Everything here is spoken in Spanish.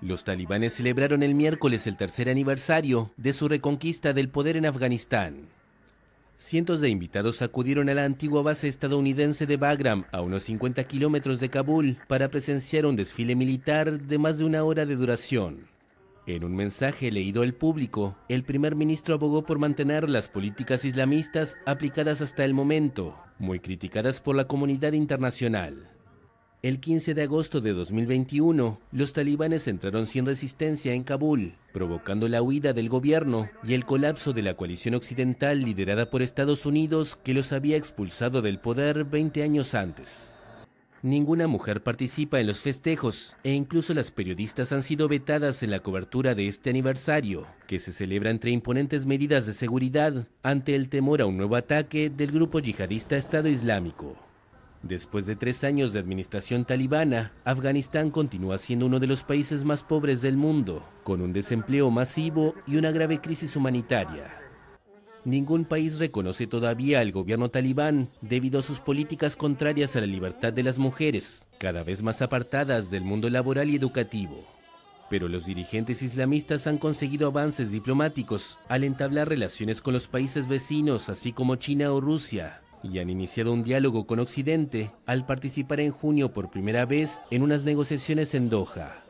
Los talibanes celebraron el miércoles el tercer aniversario de su reconquista del poder en Afganistán. Cientos de invitados acudieron a la antigua base estadounidense de Bagram, a unos 50 kilómetros de Kabul, para presenciar un desfile militar de más de una hora de duración. En un mensaje leído al público, el primer ministro abogó por mantener las políticas islamistas aplicadas hasta el momento, muy criticadas por la comunidad internacional. El 15 de agosto de 2021, los talibanes entraron sin resistencia en Kabul, provocando la huida del gobierno y el colapso de la coalición occidental liderada por Estados Unidos que los había expulsado del poder 20 años antes. Ninguna mujer participa en los festejos e incluso las periodistas han sido vetadas en la cobertura de este aniversario, que se celebra entre imponentes medidas de seguridad ante el temor a un nuevo ataque del grupo yihadista Estado Islámico. Después de tres años de administración talibana, Afganistán continúa siendo uno de los países más pobres del mundo, con un desempleo masivo y una grave crisis humanitaria. Ningún país reconoce todavía al gobierno talibán debido a sus políticas contrarias a la libertad de las mujeres, cada vez más apartadas del mundo laboral y educativo. Pero los dirigentes islamistas han conseguido avances diplomáticos al entablar relaciones con los países vecinos, así como China o Rusia, y han iniciado un diálogo con Occidente al participar en junio por primera vez en unas negociaciones en Doha.